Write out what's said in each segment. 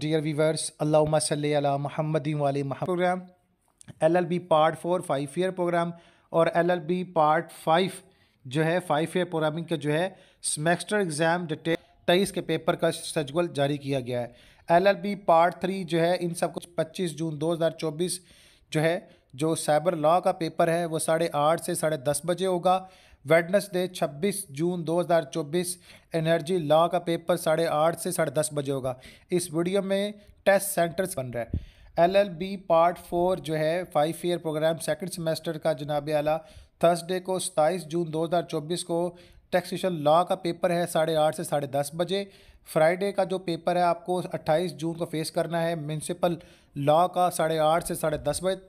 dear viewers अल्लाम सल महमद वाले महा program L L B part four five year program और L L B part five जो है फाइव ईयर प्रोग्रामिंग का जो है सेमेस्टर एग्ज़ाम डिटेल तेईस के पेपर का सजगल जारी किया गया है L L B part three जो है इन सब कुछ पच्चीस जून दो हज़ार चौबीस जो है जो साइबर लॉ का पेपर है वो साढ़े आठ से साढ़े दस बजे होगा वेडनसडे 26 जून 2024 एनर्जी लॉ का पेपर साढ़े आठ से साढ़े दस बजे होगा इस वीडियो में टेस्ट सेंटर्स बन रहा है एलएलबी पार्ट फोर जो है five year program second semester का जनाब आला थर्सडे को 27 जून 2024 को टैक्सेशन लॉ का पेपर है साढ़े आठ से साढ़े दस बजे फ्राइडे का जो पेपर है आपको 28 जून को फेस करना है म्यूनसिपल लॉ का साढ़े आठ से साढ़े दस बजे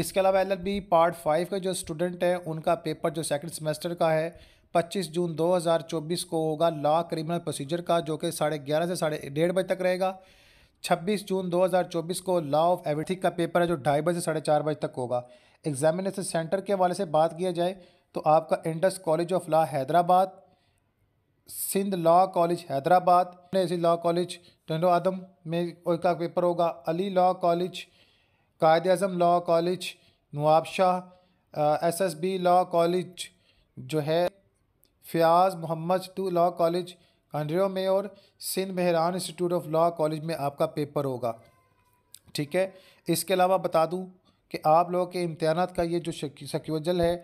इसके अलावा एल पार्ट फाइव का जो स्टूडेंट है उनका पेपर जो सेकेंड सेमेस्टर का है 25 जून 2024 को होगा लॉ क्रिमिनल प्रोसीजर का जो कि साढ़े ग्यारह से साढ़े डेढ़ बजे तक रहेगा 26 जून 2024 को लॉ ऑफ एविथिक का पेपर है जो ढाई बजे से साढ़े चार बजे तक होगा एग्जामिनेशन सेंटर के हवाले से बात किया जाए तो आपका Indus college of law Hyderabad Sindh law college Hyderabad law college Tando Adam में का पेपर होगा Ali law college Quaid Azam law college Nawabshah S S B law college जो है फ़याज़ मोहम्मद टू लॉ कॉलेज कंड्रियो में और सिंध बहरान इंस्टीट्यूट ऑफ लॉ कॉलेज में आपका पेपर होगा ठीक है इसके अलावा बता दूं कि आप लोगों के इम्तहान का ये जो शक्यूजल है